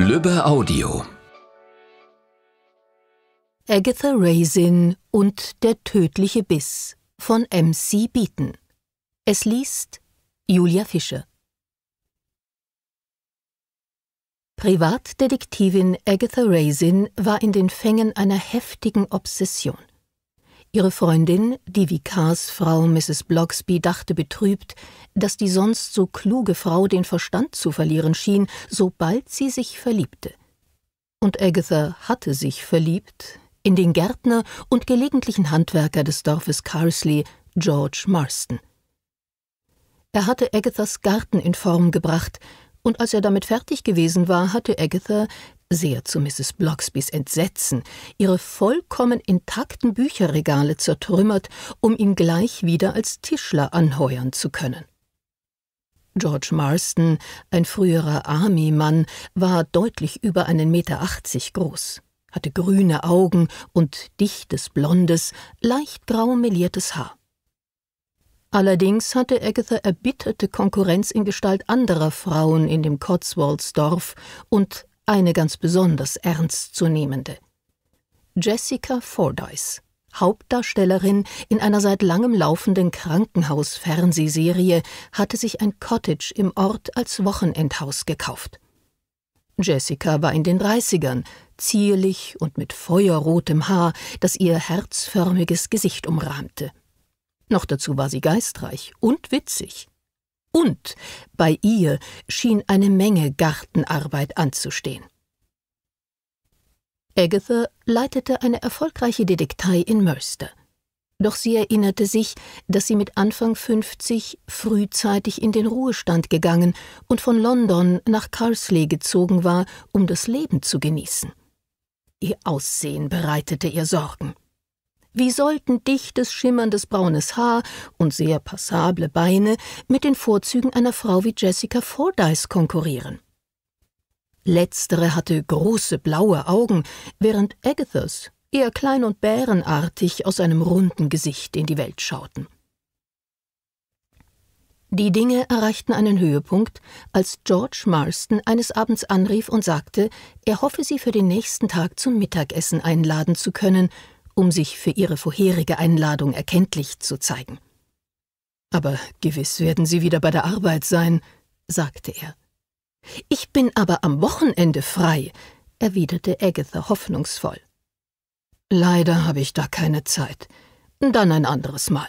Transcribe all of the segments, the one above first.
Lübbe Audio Agatha Raisin und Der tödliche Biss von MC Beaton. Es liest Julia Fischer. Privatdetektivin Agatha Raisin war in den Fängen einer heftigen Obsession. Ihre Freundin, die Frau Mrs. Blogsby, dachte betrübt, dass die sonst so kluge Frau den Verstand zu verlieren schien, sobald sie sich verliebte. Und Agatha hatte sich verliebt in den Gärtner und gelegentlichen Handwerker des Dorfes Carsley, George Marston. Er hatte Agathas Garten in Form gebracht, und als er damit fertig gewesen war, hatte Agatha sehr zu Mrs. Bloxbys Entsetzen, ihre vollkommen intakten Bücherregale zertrümmert, um ihn gleich wieder als Tischler anheuern zu können. George Marston, ein früherer Army-Mann, war deutlich über einen Meter achtzig groß, hatte grüne Augen und dichtes, blondes, leicht grau meliertes Haar. Allerdings hatte Agatha erbitterte Konkurrenz in Gestalt anderer Frauen in dem Cotswoldsdorf und eine ganz besonders ernstzunehmende. Jessica Fordyce, Hauptdarstellerin in einer seit langem laufenden Krankenhaus-Fernsehserie, hatte sich ein Cottage im Ort als Wochenendhaus gekauft. Jessica war in den Dreißigern, zierlich und mit feuerrotem Haar, das ihr herzförmiges Gesicht umrahmte. Noch dazu war sie geistreich und witzig. Und bei ihr schien eine Menge Gartenarbeit anzustehen. Agatha leitete eine erfolgreiche Detektei in Mölster. Doch sie erinnerte sich, dass sie mit Anfang 50 frühzeitig in den Ruhestand gegangen und von London nach Carsley gezogen war, um das Leben zu genießen. Ihr Aussehen bereitete ihr Sorgen. Wie sollten dichtes, schimmerndes braunes Haar und sehr passable Beine mit den Vorzügen einer Frau wie Jessica Fordyce konkurrieren? Letztere hatte große blaue Augen, während Agathas eher klein und bärenartig aus einem runden Gesicht in die Welt schauten. Die Dinge erreichten einen Höhepunkt, als George Marston eines Abends anrief und sagte, er hoffe sie für den nächsten Tag zum Mittagessen einladen zu können, um sich für ihre vorherige Einladung erkenntlich zu zeigen. Aber gewiss werden Sie wieder bei der Arbeit sein, sagte er. Ich bin aber am Wochenende frei, erwiderte Agatha hoffnungsvoll. Leider habe ich da keine Zeit. Dann ein anderes Mal.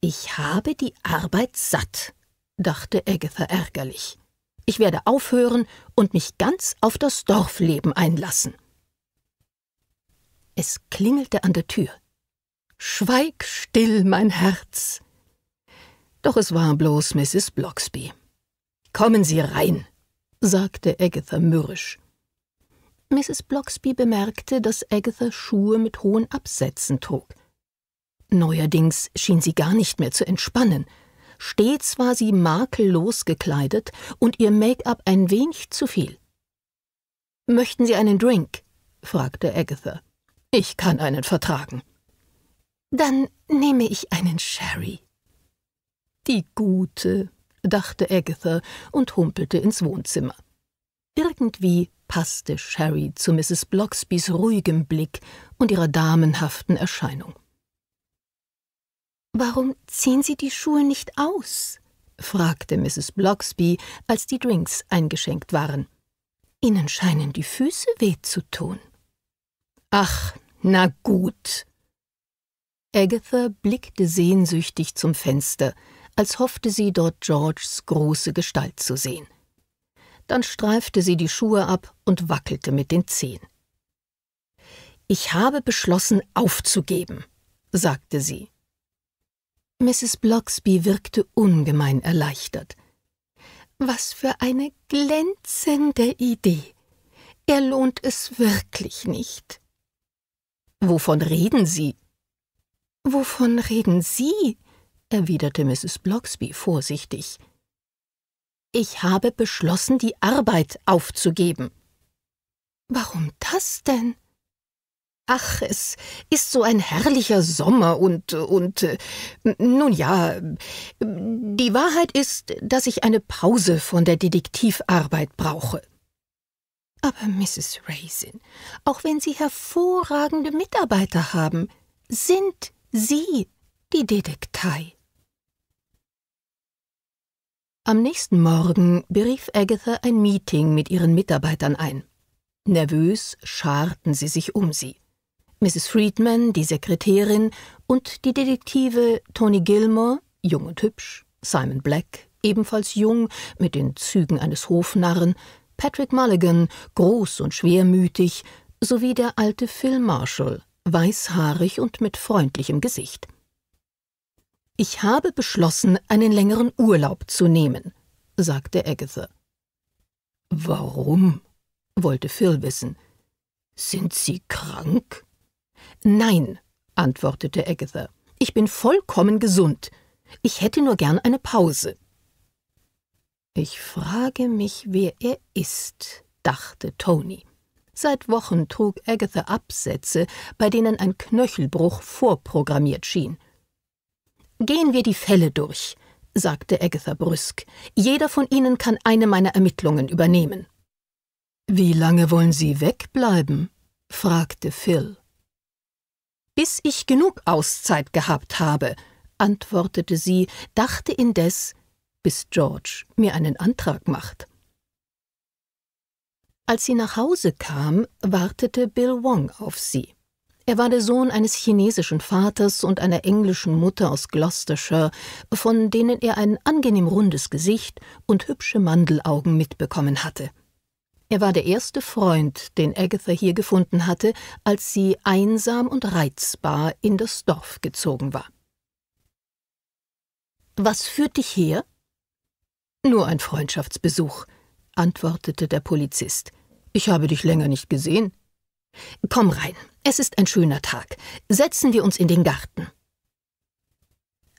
Ich habe die Arbeit satt, dachte Agatha ärgerlich. Ich werde aufhören und mich ganz auf das Dorfleben einlassen. Es klingelte an der Tür. Schweig still, mein Herz. Doch es war bloß Mrs. Bloxby. Kommen Sie rein, sagte Agatha mürrisch. Mrs. Bloxby bemerkte, dass Agatha Schuhe mit hohen Absätzen trug. Neuerdings schien sie gar nicht mehr zu entspannen. Stets war sie makellos gekleidet und ihr Make-up ein wenig zu viel. Möchten Sie einen Drink? fragte Agatha. Ich kann einen vertragen. Dann nehme ich einen Sherry. Die Gute, dachte Agatha und humpelte ins Wohnzimmer. Irgendwie passte Sherry zu Mrs. Bloxbys ruhigem Blick und ihrer damenhaften Erscheinung. Warum ziehen Sie die Schuhe nicht aus? fragte Mrs. Bloxby, als die Drinks eingeschenkt waren. Ihnen scheinen die Füße weh zu tun. Ach, na gut. Agatha blickte sehnsüchtig zum Fenster, als hoffte sie, dort Georges große Gestalt zu sehen. Dann streifte sie die Schuhe ab und wackelte mit den Zehen. Ich habe beschlossen, aufzugeben, sagte sie. Mrs. Bloxby wirkte ungemein erleichtert. Was für eine glänzende Idee. Er lohnt es wirklich nicht. Wovon reden Sie? Wovon reden Sie? erwiderte Mrs. Bloxby vorsichtig. Ich habe beschlossen, die Arbeit aufzugeben. Warum das denn? Ach, es ist so ein herrlicher Sommer und, und, äh, nun ja, die Wahrheit ist, dass ich eine Pause von der Detektivarbeit brauche. Aber Mrs. Raisin, auch wenn Sie hervorragende Mitarbeiter haben, sind Sie die Detektei. Am nächsten Morgen berief Agatha ein Meeting mit ihren Mitarbeitern ein. Nervös scharten sie sich um sie. Mrs. Friedman, die Sekretärin, und die Detektive Tony Gilmore, jung und hübsch, Simon Black, ebenfalls jung, mit den Zügen eines Hofnarren, Patrick Mulligan, groß und schwermütig, sowie der alte Phil Marshall, weißhaarig und mit freundlichem Gesicht. Ich habe beschlossen, einen längeren Urlaub zu nehmen, sagte Agatha. Warum? wollte Phil wissen. Sind Sie krank? Nein, antwortete Agatha. Ich bin vollkommen gesund. Ich hätte nur gern eine Pause. Ich frage mich, wer er ist, dachte Tony. Seit Wochen trug Agatha Absätze, bei denen ein Knöchelbruch vorprogrammiert schien. Gehen wir die Fälle durch, sagte Agatha brüsk. Jeder von Ihnen kann eine meiner Ermittlungen übernehmen. Wie lange wollen Sie wegbleiben? fragte Phil. Bis ich genug Auszeit gehabt habe, antwortete sie, dachte indes, bis George mir einen Antrag macht. Als sie nach Hause kam, wartete Bill Wong auf sie. Er war der Sohn eines chinesischen Vaters und einer englischen Mutter aus Gloucestershire, von denen er ein angenehm rundes Gesicht und hübsche Mandelaugen mitbekommen hatte. Er war der erste Freund, den Agatha hier gefunden hatte, als sie einsam und reizbar in das Dorf gezogen war. Was führt dich her? Nur ein Freundschaftsbesuch, antwortete der Polizist. Ich habe dich länger nicht gesehen. Komm rein, es ist ein schöner Tag. Setzen wir uns in den Garten.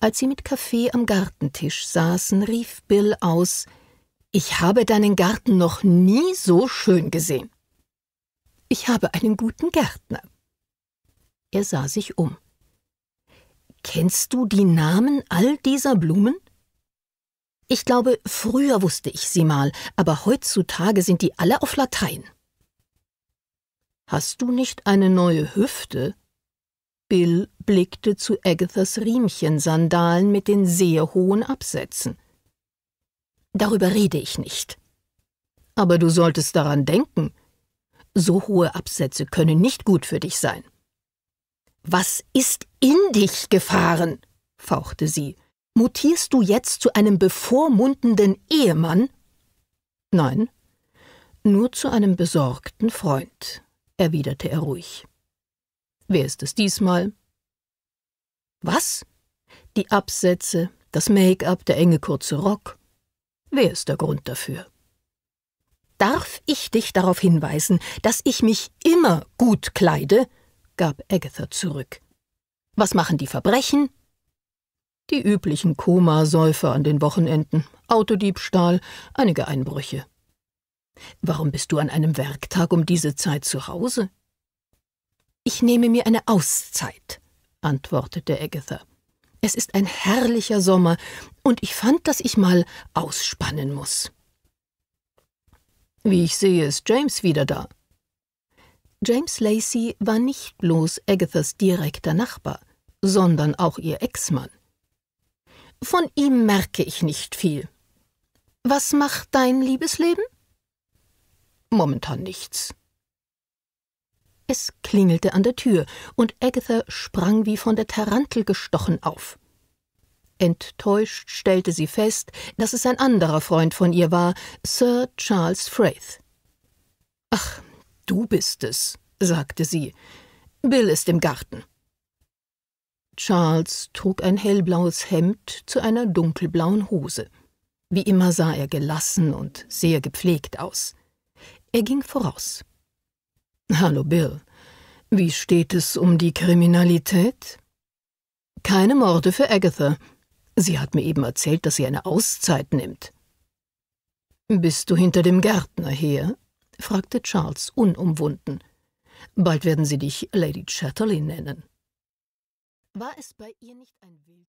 Als sie mit Kaffee am Gartentisch saßen, rief Bill aus Ich habe deinen Garten noch nie so schön gesehen. Ich habe einen guten Gärtner. Er sah sich um. Kennst du die Namen all dieser Blumen? Ich glaube, früher wusste ich sie mal, aber heutzutage sind die alle auf Latein. Hast du nicht eine neue Hüfte? Bill blickte zu Agathas Riemchensandalen mit den sehr hohen Absätzen. Darüber rede ich nicht. Aber du solltest daran denken. So hohe Absätze können nicht gut für dich sein. Was ist in dich gefahren? fauchte sie. Mutierst du jetzt zu einem bevormundenden Ehemann? Nein, nur zu einem besorgten Freund, erwiderte er ruhig. Wer ist es diesmal? Was? Die Absätze, das Make-up, der enge kurze Rock. Wer ist der Grund dafür? Darf ich dich darauf hinweisen, dass ich mich immer gut kleide? gab Agatha zurück. Was machen die Verbrechen? Die üblichen Komasäufer an den Wochenenden, Autodiebstahl, einige Einbrüche. Warum bist du an einem Werktag um diese Zeit zu Hause? Ich nehme mir eine Auszeit, antwortete Agatha. Es ist ein herrlicher Sommer, und ich fand, dass ich mal ausspannen muss. Wie ich sehe, ist James wieder da. James Lacey war nicht bloß Agathas direkter Nachbar, sondern auch ihr Ex-Mann. Von ihm merke ich nicht viel. Was macht dein Liebesleben? Momentan nichts. Es klingelte an der Tür, und Agatha sprang wie von der Tarantel gestochen auf. Enttäuscht stellte sie fest, dass es ein anderer Freund von ihr war, Sir Charles Fraith. Ach, du bist es, sagte sie. Bill ist im Garten. Charles trug ein hellblaues Hemd zu einer dunkelblauen Hose. Wie immer sah er gelassen und sehr gepflegt aus. Er ging voraus. Hallo Bill, wie steht es um die Kriminalität? Keine Morde für Agatha. Sie hat mir eben erzählt, dass sie eine Auszeit nimmt. Bist du hinter dem Gärtner her? fragte Charles unumwunden. Bald werden sie dich Lady Chatterley nennen. War es bei ihr nicht ein Wild?